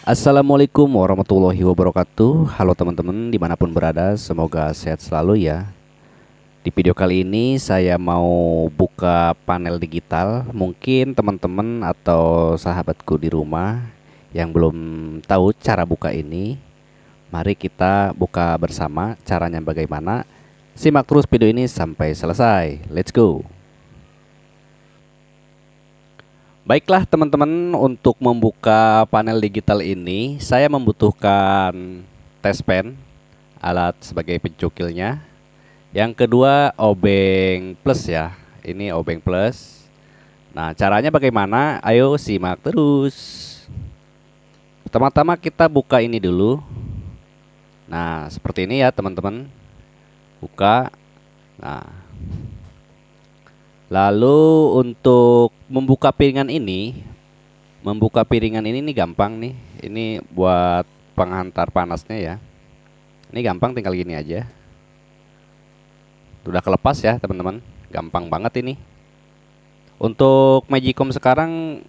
Assalamualaikum warahmatullahi wabarakatuh Halo teman-teman dimanapun berada semoga sehat selalu ya Di video kali ini saya mau buka panel digital Mungkin teman-teman atau sahabatku di rumah yang belum tahu cara buka ini Mari kita buka bersama caranya bagaimana Simak terus video ini sampai selesai Let's go Baiklah teman-teman, untuk membuka panel digital ini, saya membutuhkan tes pen, alat sebagai pencukilnya. Yang kedua obeng plus ya, ini obeng plus. Nah caranya bagaimana? Ayo simak terus. Pertama-tama kita buka ini dulu. Nah seperti ini ya teman-teman, buka. Nah Lalu untuk membuka piringan ini, membuka piringan ini nih gampang nih. Ini buat penghantar panasnya ya. Ini gampang tinggal gini aja. Sudah kelepas ya, teman-teman. Gampang banget ini. Untuk Magicom sekarang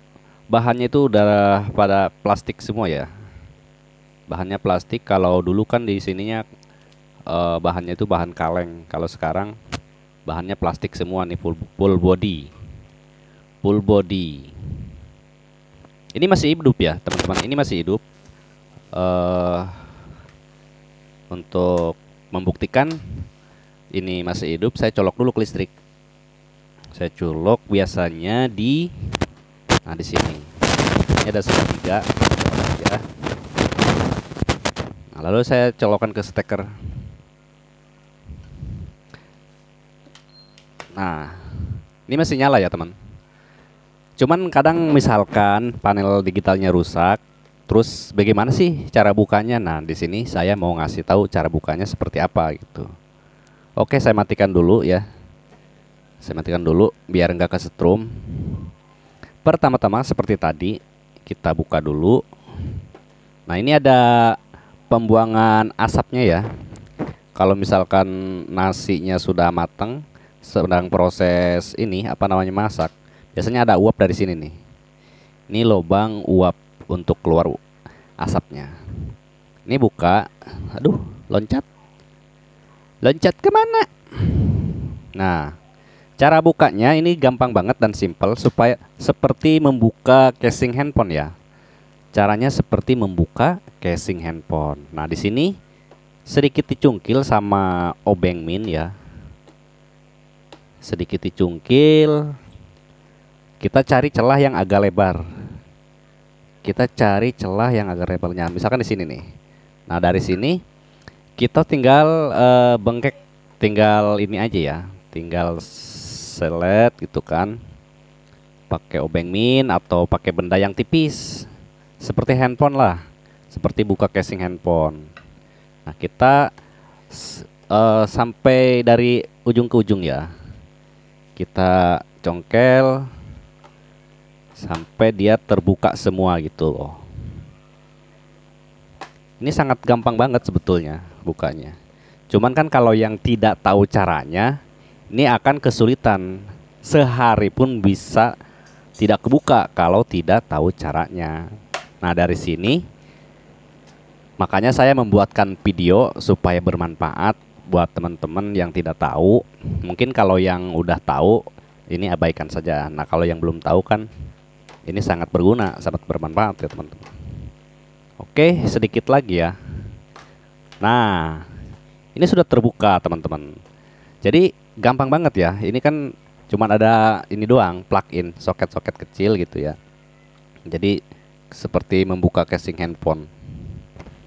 bahannya itu udah pada plastik semua ya. Bahannya plastik. Kalau dulu kan di sininya eh, bahannya itu bahan kaleng. Kalau sekarang bahannya plastik semua nih full, full body full body ini masih hidup ya teman-teman ini masih hidup uh, untuk membuktikan ini masih hidup saya colok dulu ke listrik saya colok biasanya di nah di sini ini ada sudah tiga nah lalu saya colokan ke steker Nah, ini masih nyala ya teman. Cuman kadang misalkan panel digitalnya rusak, terus bagaimana sih cara bukanya? Nah, di sini saya mau ngasih tahu cara bukanya seperti apa gitu. Oke, saya matikan dulu ya. Saya matikan dulu biar nggak kesetrum. Pertama-tama seperti tadi kita buka dulu. Nah, ini ada pembuangan asapnya ya. Kalau misalkan nasinya sudah matang, sedang proses ini apa namanya masak biasanya ada uap dari sini nih ini lubang uap untuk keluar asapnya ini buka aduh loncat loncat kemana nah cara bukanya ini gampang banget dan simple supaya seperti membuka casing handphone ya caranya seperti membuka casing handphone nah di sini sedikit dicungkil sama obeng min ya sedikit dicungkil kita cari celah yang agak lebar kita cari celah yang agak lebarnya misalkan di sini nih nah dari sini kita tinggal uh, bengkek tinggal ini aja ya tinggal selet gitu kan pakai obeng min atau pakai benda yang tipis seperti handphone lah seperti buka casing handphone nah kita uh, sampai dari ujung ke ujung ya kita congkel sampai dia terbuka semua gitu loh. Ini sangat gampang banget sebetulnya bukanya. Cuman kan kalau yang tidak tahu caranya, ini akan kesulitan. Sehari pun bisa tidak kebuka kalau tidak tahu caranya. Nah, dari sini makanya saya membuatkan video supaya bermanfaat buat teman-teman yang tidak tahu, mungkin kalau yang udah tahu ini abaikan saja. Nah, kalau yang belum tahu kan ini sangat berguna, sangat bermanfaat ya, teman-teman. Oke, sedikit lagi ya. Nah, ini sudah terbuka, teman-teman. Jadi gampang banget ya. Ini kan cuma ada ini doang, plug-in, soket-soket kecil gitu ya. Jadi seperti membuka casing handphone.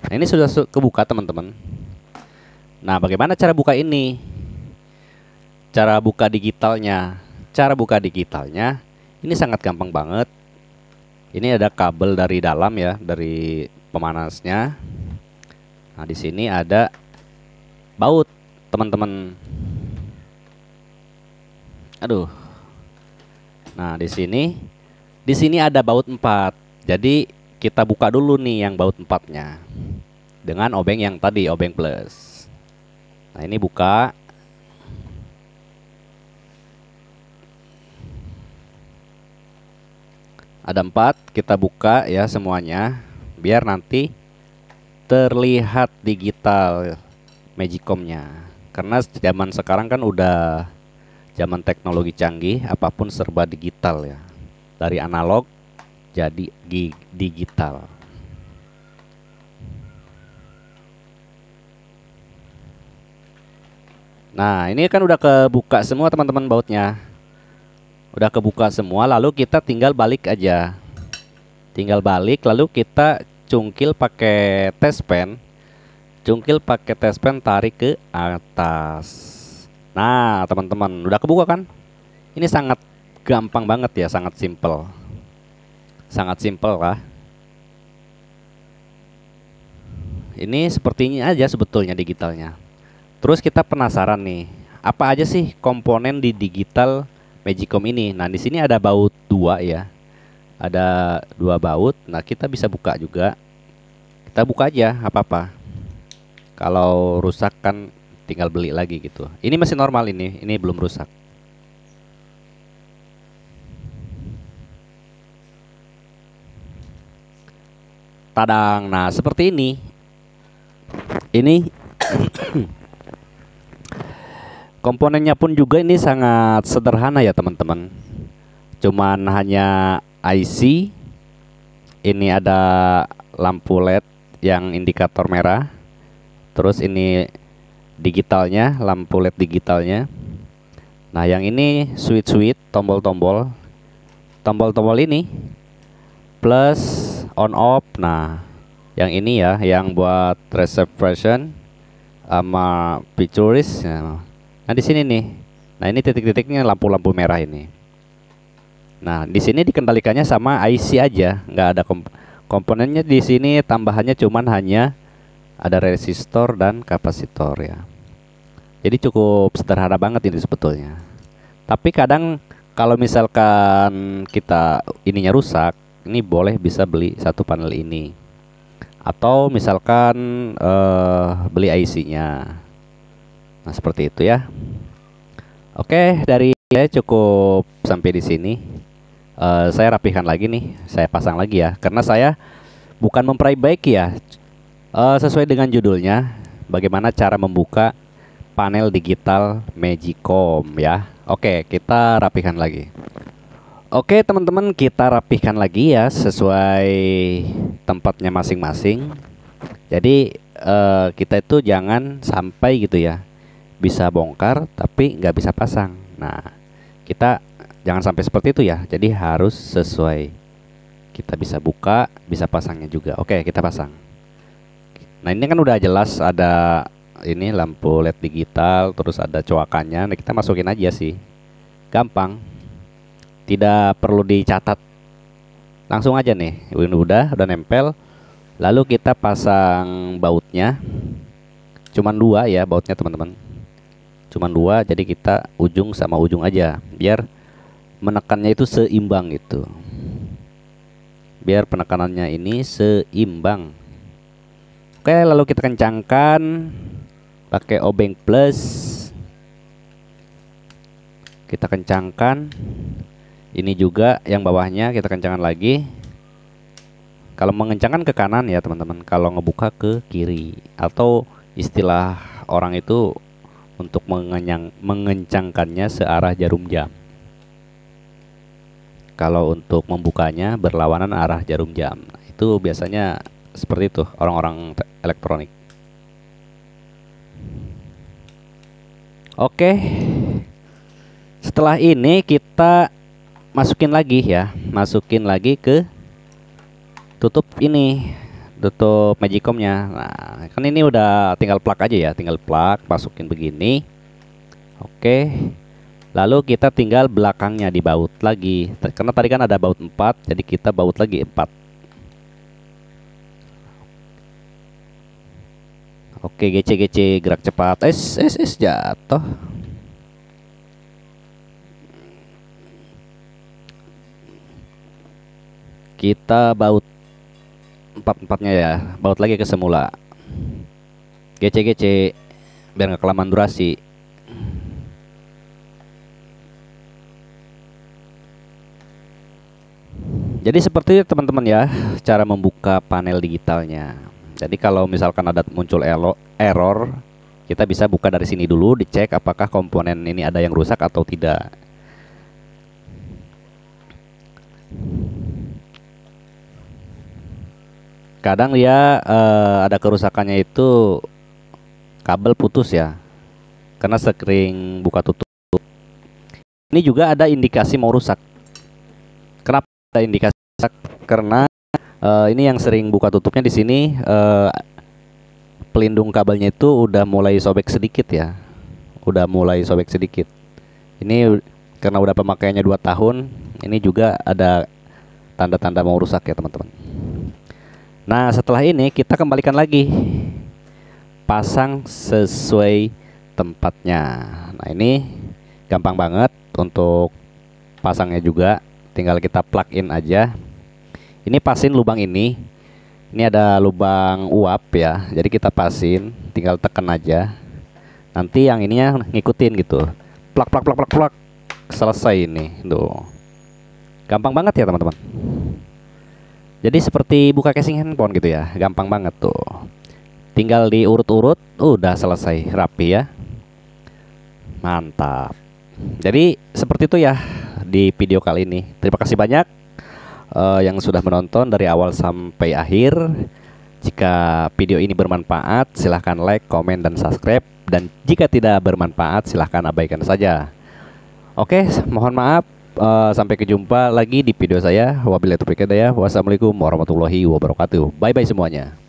Nah, ini sudah kebuka, teman-teman. Nah, bagaimana cara buka ini? Cara buka digitalnya. Cara buka digitalnya ini sangat gampang banget. Ini ada kabel dari dalam ya, dari pemanasnya. Nah, di sini ada baut, teman-teman. Aduh. Nah, di sini di sini ada baut 4. Jadi kita buka dulu nih yang baut empatnya dengan obeng yang tadi, obeng plus. Nah ini buka. Ada empat, kita buka ya semuanya, biar nanti terlihat digital Magicomnya. Karena zaman sekarang kan udah zaman teknologi canggih, apapun serba digital ya. Dari analog jadi digital. Nah, ini kan udah kebuka semua teman-teman bautnya. Udah kebuka semua, lalu kita tinggal balik aja. Tinggal balik, lalu kita cungkil pakai test pen. Cungkil pakai test pen tarik ke atas. Nah, teman-teman, udah kebuka kan? Ini sangat gampang banget ya, sangat simple. Sangat simple lah. Ini sepertinya aja sebetulnya digitalnya. Terus kita penasaran nih, apa aja sih komponen di digital Magicom ini? Nah, di sini ada baut dua ya. Ada dua baut. Nah, kita bisa buka juga. Kita buka aja, apa-apa. Kalau rusak kan tinggal beli lagi gitu. Ini masih normal ini, ini belum rusak. Tadang. Nah, seperti ini. Ini Komponennya pun juga ini sangat sederhana ya teman-teman. Cuman hanya IC. Ini ada lampu LED yang indikator merah. Terus ini digitalnya, lampu LED digitalnya. Nah, yang ini switch-switch, tombol-tombol. Tombol-tombol ini plus on off. Nah, yang ini ya, yang buat reception sama pictures. Ya. Nah, di sini nih. Nah, ini titik-titiknya lampu-lampu merah ini. Nah, di sini dikendalikannya sama IC aja, nggak ada komp komponennya di sini tambahannya cuman hanya ada resistor dan kapasitor ya. Jadi cukup sederhana banget ini sebetulnya. Tapi kadang kalau misalkan kita ininya rusak, ini boleh bisa beli satu panel ini. Atau misalkan uh, beli IC-nya. Nah, seperti itu ya. Oke, dari saya cukup sampai di sini. Uh, saya rapikan lagi nih, saya pasang lagi ya, karena saya bukan memperbaiki ya. Uh, sesuai dengan judulnya, bagaimana cara membuka panel digital Magicom ya. Oke, kita rapikan lagi. Oke, teman-teman, kita rapikan lagi ya sesuai tempatnya masing-masing. Jadi, uh, kita itu jangan sampai gitu ya bisa bongkar tapi nggak bisa pasang. Nah, kita jangan sampai seperti itu ya. Jadi harus sesuai. Kita bisa buka, bisa pasangnya juga. Oke, kita pasang. Nah, ini kan udah jelas ada ini lampu LED digital, terus ada coakannya. Nah, kita masukin aja sih. Gampang. Tidak perlu dicatat. Langsung aja nih. Ini udah udah nempel. Lalu kita pasang bautnya. Cuman dua ya bautnya, teman-teman cuma dua jadi kita ujung sama ujung aja biar menekannya itu seimbang gitu biar penekanannya ini seimbang oke lalu kita kencangkan pakai obeng plus kita kencangkan ini juga yang bawahnya kita kencangkan lagi kalau mengencangkan ke kanan ya teman-teman kalau ngebuka ke kiri atau istilah orang itu untuk mengenyang, mengencangkannya searah jarum jam. Kalau untuk membukanya berlawanan arah jarum jam, itu biasanya seperti itu orang-orang elektronik. Oke, setelah ini kita masukin lagi ya, masukin lagi ke tutup ini tutup magicomnya nah kan ini udah tinggal plug aja ya tinggal plug masukin begini oke lalu kita tinggal belakangnya dibaut lagi karena tadi kan ada baut 4 jadi kita baut lagi 4 oke gc-gc gerak cepat es es es jatuh kita baut empat-empatnya ya baut lagi ke semula gc gc biar nggak kelamaan durasi jadi seperti teman-teman ya cara membuka panel digitalnya jadi kalau misalkan ada muncul error kita bisa buka dari sini dulu dicek apakah komponen ini ada yang rusak atau tidak kadang dia ya, uh, eh, ada kerusakannya itu kabel putus ya karena sekering buka tutup ini juga ada indikasi mau rusak kenapa ada indikasi rusak karena uh, ini yang sering buka tutupnya di sini uh, pelindung kabelnya itu udah mulai sobek sedikit ya udah mulai sobek sedikit ini karena udah pemakaiannya dua tahun ini juga ada tanda-tanda mau rusak ya teman-teman Nah, setelah ini kita kembalikan lagi. Pasang sesuai tempatnya. Nah, ini gampang banget untuk pasangnya juga. Tinggal kita plug in aja. Ini pasin lubang ini. Ini ada lubang uap ya. Jadi kita pasin, tinggal tekan aja. Nanti yang ininya ngikutin gitu. Plak plak plak plak plak. Selesai ini. Tuh. Gampang banget ya, teman-teman. Jadi seperti buka casing handphone gitu ya, gampang banget tuh. Tinggal diurut-urut, udah selesai rapi ya. Mantap. Jadi seperti itu ya di video kali ini. Terima kasih banyak uh, yang sudah menonton dari awal sampai akhir. Jika video ini bermanfaat, silahkan like, komen, dan subscribe. Dan jika tidak bermanfaat, silahkan abaikan saja. Oke, mohon maaf uh, sampai kejumpa lagi di video saya. Wabillahi taufiq ya. Wassalamualaikum warahmatullahi wabarakatuh. Bye bye semuanya.